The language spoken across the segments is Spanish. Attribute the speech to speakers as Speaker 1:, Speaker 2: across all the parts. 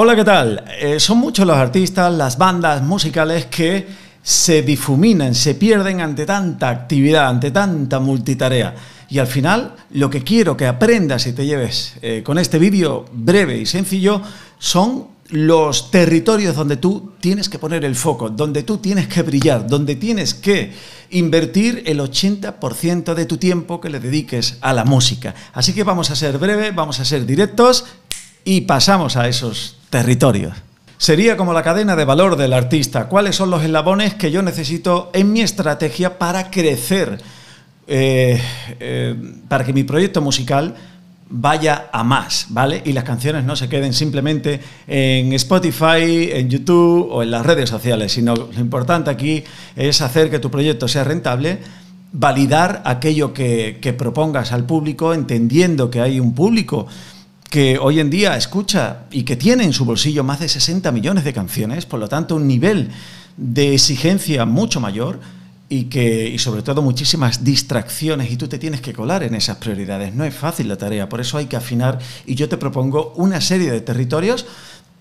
Speaker 1: Hola, ¿qué tal? Eh, son muchos los artistas, las bandas musicales que se difuminan, se pierden ante tanta actividad, ante tanta multitarea. Y al final, lo que quiero que aprendas y te lleves eh, con este vídeo breve y sencillo son los territorios donde tú tienes que poner el foco, donde tú tienes que brillar, donde tienes que invertir el 80% de tu tiempo que le dediques a la música. Así que vamos a ser breve, vamos a ser directos y pasamos a esos territorios. Sería como la cadena de valor del artista. ¿Cuáles son los eslabones que yo necesito en mi estrategia para crecer? Eh, eh, para que mi proyecto musical vaya a más, ¿vale? Y las canciones no se queden simplemente en Spotify, en YouTube o en las redes sociales, sino lo importante aquí es hacer que tu proyecto sea rentable, validar aquello que, que propongas al público, entendiendo que hay un público que hoy en día escucha y que tiene en su bolsillo más de 60 millones de canciones, por lo tanto un nivel de exigencia mucho mayor y que y sobre todo muchísimas distracciones y tú te tienes que colar en esas prioridades. No es fácil la tarea, por eso hay que afinar y yo te propongo una serie de territorios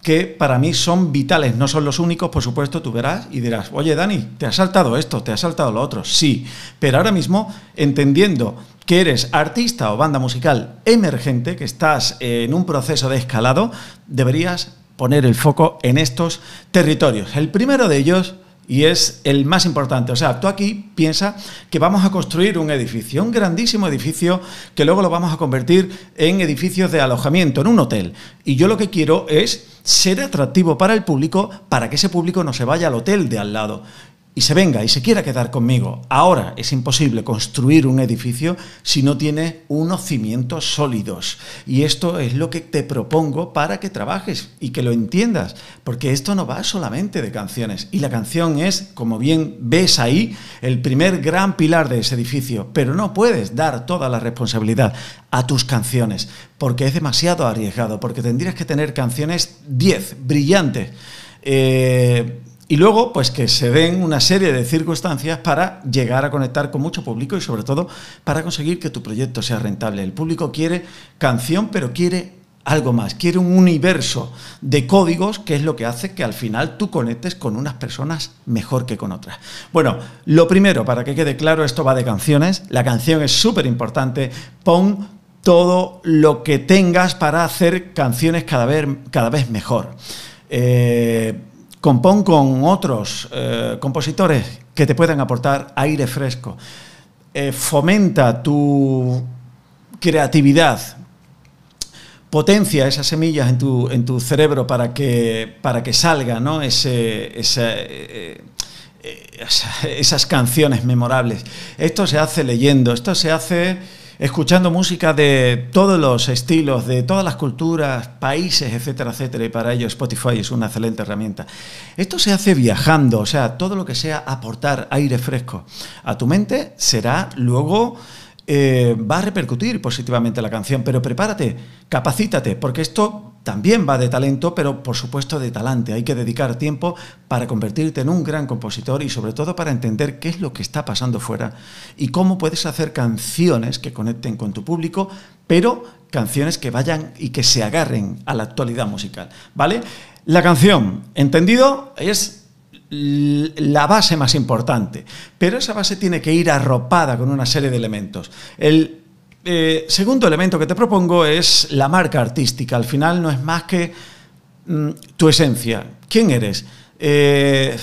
Speaker 1: que para mí son vitales, no son los únicos, por supuesto, tú verás y dirás, oye Dani, te ha saltado esto, te ha saltado lo otro, sí, pero ahora mismo entendiendo que eres artista o banda musical emergente, que estás eh, en un proceso de escalado, deberías poner el foco en estos territorios. El primero de ellos y es el más importante. O sea, tú aquí piensa que vamos a construir un edificio, un grandísimo edificio que luego lo vamos a convertir en edificios de alojamiento, en un hotel. Y yo lo que quiero es ser atractivo para el público para que ese público no se vaya al hotel de al lado y se venga y se quiera quedar conmigo. Ahora es imposible construir un edificio si no tiene unos cimientos sólidos. Y esto es lo que te propongo para que trabajes y que lo entiendas, porque esto no va solamente de canciones. Y la canción es, como bien ves ahí, el primer gran pilar de ese edificio, pero no puedes dar toda la responsabilidad a tus canciones, porque es demasiado arriesgado, porque tendrías que tener canciones 10, brillantes. Eh, y luego, pues que se den una serie de circunstancias para llegar a conectar con mucho público y sobre todo para conseguir que tu proyecto sea rentable. El público quiere canción, pero quiere algo más, quiere un universo de códigos que es lo que hace que al final tú conectes con unas personas mejor que con otras. Bueno, lo primero, para que quede claro, esto va de canciones. La canción es súper importante. Pon todo lo que tengas para hacer canciones cada vez, cada vez mejor. Eh, compón con otros eh, compositores que te puedan aportar aire fresco. Eh, fomenta tu creatividad, potencia esas semillas en tu, en tu cerebro para que, para que salga Ese, eh, esas canciones memorables. Esto se hace leyendo, esto se hace escuchando música de todos los estilos, de todas las culturas, países, etcétera, etcétera, y para ello Spotify es una excelente herramienta. Esto se hace viajando, o sea, todo lo que sea aportar aire fresco a tu mente será luego... Eh, va a repercutir positivamente la canción, pero prepárate, capacítate, porque esto también va de talento, pero por supuesto de talante. Hay que dedicar tiempo para convertirte en un gran compositor y sobre todo para entender qué es lo que está pasando fuera y cómo puedes hacer canciones que conecten con tu público, pero canciones que vayan y que se agarren a la actualidad musical. ¿Vale? La canción, ¿entendido? Es la base más importante, pero esa base tiene que ir arropada con una serie de elementos. El eh, segundo elemento que te propongo es la marca artística. Al final no es más que mm, tu esencia. ¿Quién eres? Eh,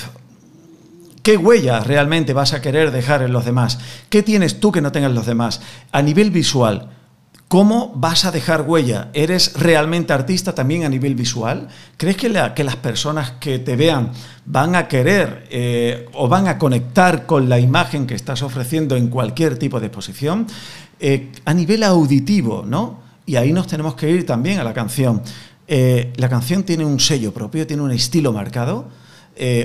Speaker 1: ¿Qué huellas realmente vas a querer dejar en los demás? ¿Qué tienes tú que no tengan los demás? A nivel visual, ¿Cómo vas a dejar huella? ¿Eres realmente artista también a nivel visual? ¿Crees que, que las personas que te vean van a querer eh, o van a conectar con la imagen que estás ofreciendo en cualquier tipo de exposición? Eh, a nivel auditivo, ¿no? Y ahí nos tenemos que ir también a la canción. Eh, ¿La canción tiene un sello propio, tiene un estilo marcado?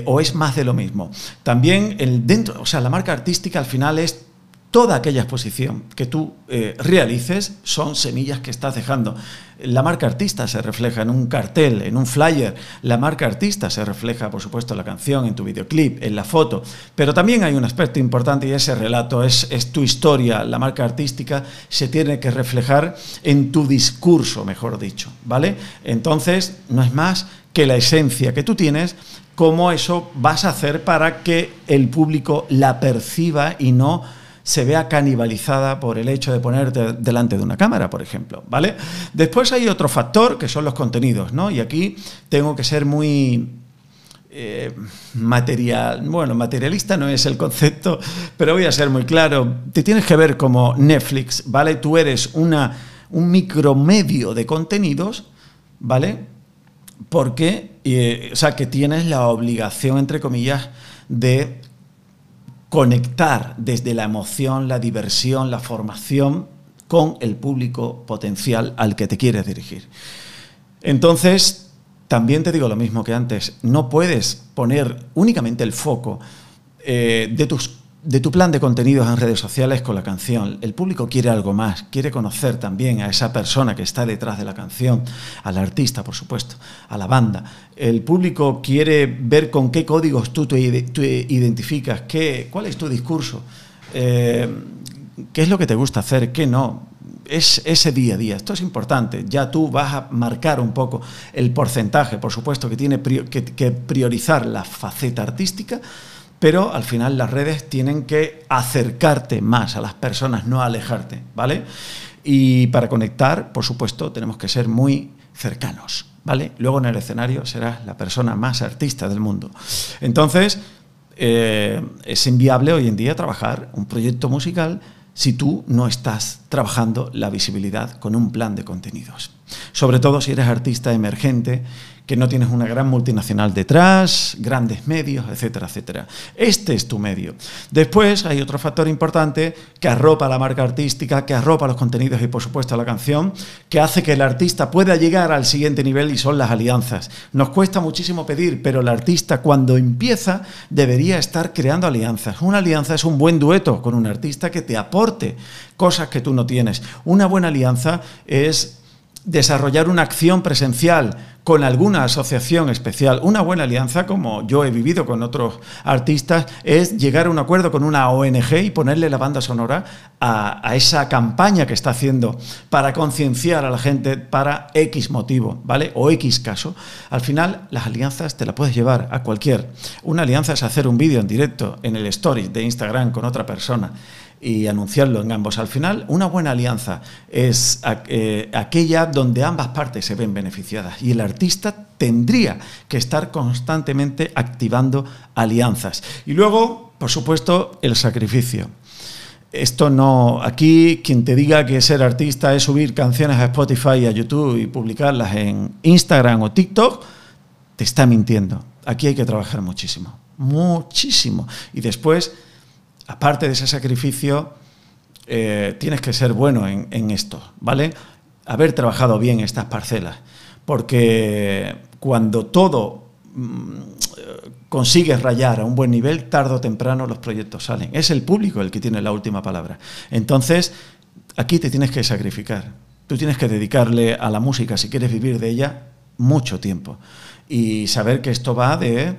Speaker 1: o es más de lo mismo. También el dentro, o sea, la marca artística al final es toda aquella exposición que tú eh, realices son semillas que estás dejando. La marca artista se refleja en un cartel, en un flyer. La marca artista se refleja, por supuesto, en la canción, en tu videoclip, en la foto. Pero también hay un aspecto importante y ese relato es, es tu historia. La marca artística se tiene que reflejar en tu discurso, mejor dicho. ¿Vale? Entonces, no es más que la esencia que tú tienes cómo eso vas a hacer para que el público la perciba y no se vea canibalizada por el hecho de ponerte delante de una cámara, por ejemplo, ¿vale? Después hay otro factor que son los contenidos, ¿no? Y aquí tengo que ser muy eh, material, bueno, materialista no es el concepto, pero voy a ser muy claro, te tienes que ver como Netflix, ¿vale? Tú eres una, un micromedio de contenidos, ¿vale? Porque, eh, o sea, que tienes la obligación, entre comillas, de conectar desde la emoción, la diversión, la formación con el público potencial al que te quieres dirigir. Entonces, también te digo lo mismo que antes, no puedes poner únicamente el foco eh, de tus de tu plan de contenidos en redes sociales con la canción. El público quiere algo más, quiere conocer también a esa persona que está detrás de la canción, al artista, por supuesto, a la banda. El público quiere ver con qué códigos tú te, identificas, qué, cuál es tu discurso, eh, qué es lo que te gusta hacer, qué no. Es ese día a día, esto es importante. Ya tú vas a marcar un poco el porcentaje, por supuesto, que tiene que priorizar la faceta artística pero al final las redes tienen que acercarte más a las personas, no alejarte, ¿vale? Y para conectar, por supuesto, tenemos que ser muy cercanos, ¿vale? Luego en el escenario serás la persona más artista del mundo. Entonces, eh, es inviable hoy en día trabajar un proyecto musical si tú no estás trabajando la visibilidad con un plan de contenidos. Sobre todo si eres artista emergente, que no tienes una gran multinacional detrás, grandes medios, etcétera, etcétera. Este es tu medio. Después hay otro factor importante que arropa la marca artística, que arropa los contenidos y por supuesto la canción, que hace que el artista pueda llegar al siguiente nivel y son las alianzas. Nos cuesta muchísimo pedir, pero el artista cuando empieza debería estar creando alianzas. Una alianza es un buen dueto con un artista que te aporte cosas que tú no tienes. Una buena alianza es desarrollar una acción presencial con alguna asociación especial. Una buena alianza, como yo he vivido con otros artistas, es llegar a un acuerdo con una ONG y ponerle la banda sonora a, esa campaña que está haciendo para concienciar a la gente para X motivo, ¿vale? O X caso. Al final, las alianzas te las puedes llevar a cualquier. Una alianza es hacer un vídeo en directo en el story de Instagram con otra persona y anunciarlo en ambos. Al final, una buena alianza es eh, aquella donde ambas partes se ven beneficiadas y el artista tendría que estar constantemente activando alianzas. Y luego, por supuesto, el sacrificio. Esto no, aquí quien te diga que ser artista es subir canciones a Spotify y a YouTube y publicarlas en Instagram o TikTok, te está mintiendo. Aquí hay que trabajar muchísimo, muchísimo. Y después, aparte de ese sacrificio, eh, tienes que ser bueno en, en esto, ¿vale? Haber trabajado bien estas parcelas porque cuando todo mm, consigues rayar a un buen nivel, tarde o temprano los proyectos salen. Es el público el que tiene la última palabra. Entonces, aquí te tienes que sacrificar. Tú tienes que dedicarle a la música, si quieres vivir de ella, mucho tiempo. Y saber que esto va de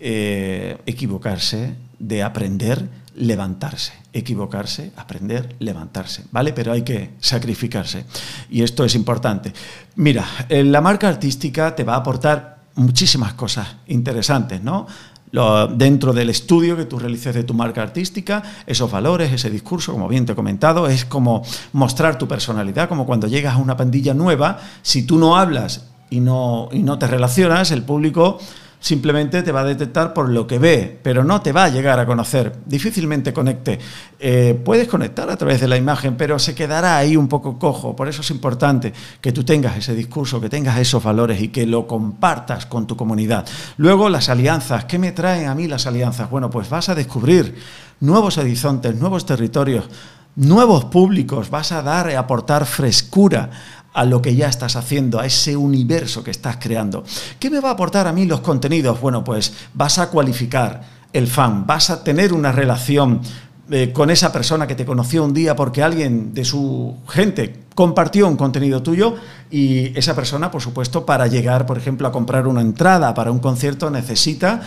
Speaker 1: eh, equivocarse, de aprender, levantarse, equivocarse, aprender, levantarse, ¿vale? Pero hay que sacrificarse y esto es importante. Mira, eh, la marca artística te va a aportar muchísimas cosas interesantes, ¿no? Lo, dentro del estudio que tú realices de tu marca artística, esos valores, ese discurso, como bien te he comentado, es como mostrar tu personalidad, como cuando llegas a una pandilla nueva, si tú no hablas y no, y no te relacionas, el público simplemente te va a detectar por lo que ve, pero no te va a llegar a conocer, difícilmente conecte. Eh, puedes conectar a través de la imagen, pero se quedará ahí un poco cojo, por eso es importante que tú tengas ese discurso, que tengas esos valores y que lo compartas con tu comunidad. Luego las alianzas, ¿qué me traen a mí las alianzas? Bueno, pues vas a descubrir nuevos horizontes, nuevos territorios, nuevos públicos, vas a dar, y aportar frescura a lo que ya estás haciendo, a ese universo que estás creando. ¿Qué me va a aportar a mí los contenidos? Bueno, pues vas a cualificar el fan, vas a tener una relación eh, con esa persona que te conoció un día porque alguien de su gente compartió un contenido tuyo y esa persona, por supuesto, para llegar, por ejemplo, a comprar una entrada para un concierto necesita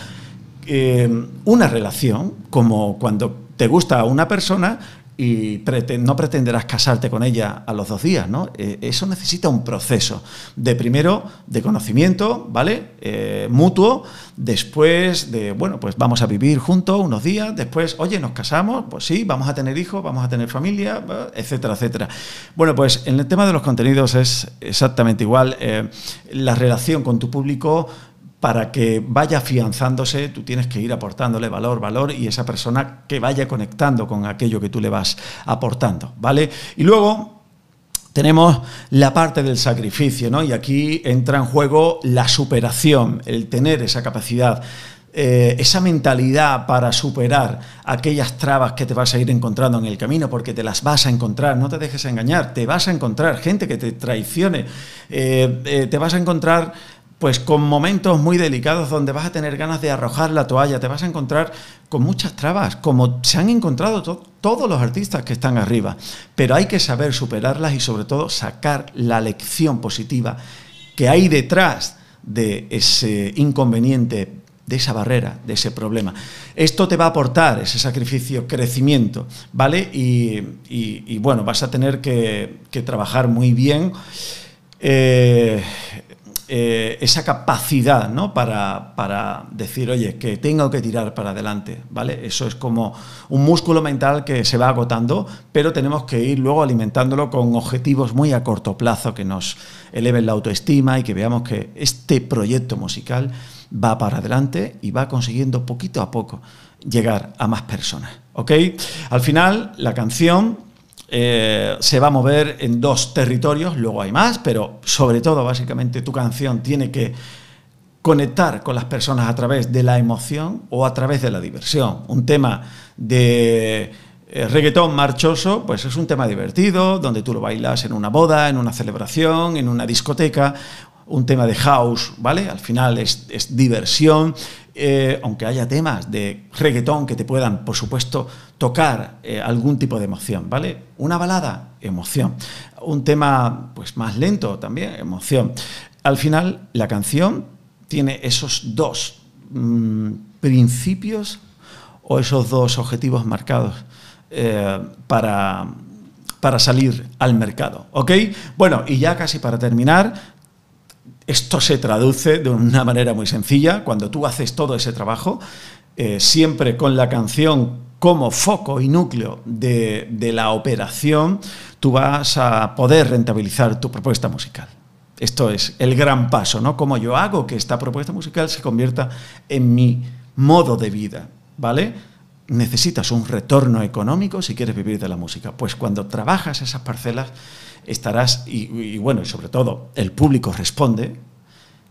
Speaker 1: eh, una relación, como cuando te gusta una persona, y no pretenderás casarte con ella a los dos días, ¿no? Eh, eso necesita un proceso de primero de conocimiento, ¿vale? Eh, mutuo, después de, bueno, pues vamos a vivir juntos unos días, después, oye, nos casamos, pues sí, vamos a tener hijos, vamos a tener familia, etcétera, etcétera. Bueno, pues en el tema de los contenidos es exactamente igual. Eh, la relación con tu público para que vaya afianzándose, tú tienes que ir aportándole valor, valor y esa persona que vaya conectando con aquello que tú le vas aportando, ¿vale? Y luego tenemos la parte del sacrificio, ¿no? Y aquí entra en juego la superación, el tener esa capacidad eh, esa mentalidad para superar aquellas trabas que te vas a ir encontrando en el camino, porque te las vas a encontrar, no te dejes engañar, te vas a encontrar gente que te traicione, eh, eh, te vas a encontrar pues con momentos muy delicados donde vas a tener ganas de arrojar la toalla, te vas a encontrar con muchas trabas, como se han encontrado todos los artistas que están arriba. Pero hay que saber superarlas y sobre todo sacar la lección positiva que hay detrás de ese inconveniente, de esa barrera, de ese problema. Esto te va a aportar ese sacrificio, crecimiento, ¿vale? Y, bueno, vas a tener que, trabajar muy bien. Eh, eh, esa capacidad ¿no? para, decir, oye, que tengo que tirar para adelante, ¿vale? Eso es como un músculo mental que se va agotando, pero tenemos que ir luego alimentándolo con objetivos muy a corto plazo que nos eleven la autoestima y que veamos que este proyecto musical va para adelante y va consiguiendo poquito a poco llegar a más personas, ¿ok? Al final, la canción eh, se va a mover en dos territorios, luego hay más, pero sobre todo básicamente tu canción tiene que conectar con las personas a través de la emoción o a través de la diversión. Un tema de eh, reggaetón marchoso, pues es un tema divertido, donde tú lo bailas en una boda, en una celebración, en una discoteca, un tema de house, ¿vale? Al final es, es diversión, eh, aunque haya temas de reggaetón que te puedan, por supuesto, tocar eh, algún tipo de emoción, ¿vale? Una balada, emoción. Un tema pues más lento también, emoción. Al final, la canción tiene esos dos mm, principios o esos dos objetivos marcados eh, para para salir al mercado. ¿Ok? Bueno, y ya casi para terminar, esto se traduce de una manera muy sencilla. Cuando tú haces todo ese trabajo, eh, siempre con la canción como foco y núcleo de, de, la operación, tú vas a poder rentabilizar tu propuesta musical. Esto es el gran paso, ¿no? Cómo yo hago que esta propuesta musical se convierta en mi modo de vida, ¿vale? necesitas un retorno económico si quieres vivir de la música. Pues cuando trabajas esas parcelas estarás, y, bueno, y sobre todo el público responde,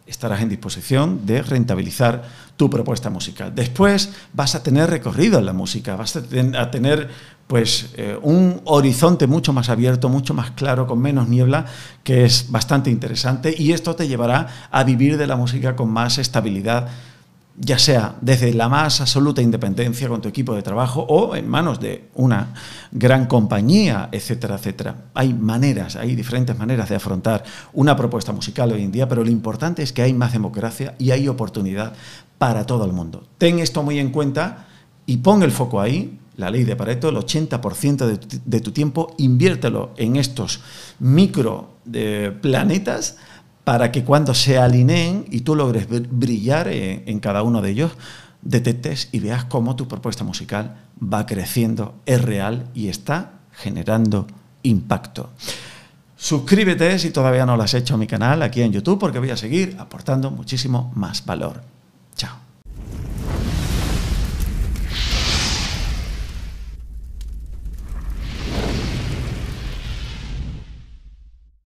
Speaker 1: estarás en disposición de rentabilizar tu propuesta musical. Después vas a tener recorrido en la música, vas a, tener pues eh, un horizonte mucho más abierto, mucho más claro, con menos niebla, que es bastante interesante y esto te llevará a vivir de la música con más estabilidad ya sea desde la más absoluta independencia con tu equipo de trabajo o en manos de una gran compañía, etcétera, etcétera. Hay maneras, hay diferentes maneras de afrontar una propuesta musical hoy en día, pero lo importante es que hay más democracia y hay oportunidad para todo el mundo. Ten esto muy en cuenta y pon el foco ahí. La ley de Pareto, el 80% de, tu tiempo, inviértelo en estos micro eh, planetas para que cuando se alineen y tú logres brillar eh, en, cada uno de ellos, detectes y veas cómo tu propuesta musical va creciendo, es real y está generando impacto. Suscríbete si todavía no lo has hecho a mi canal aquí en YouTube porque voy a seguir aportando muchísimo más valor. Chao.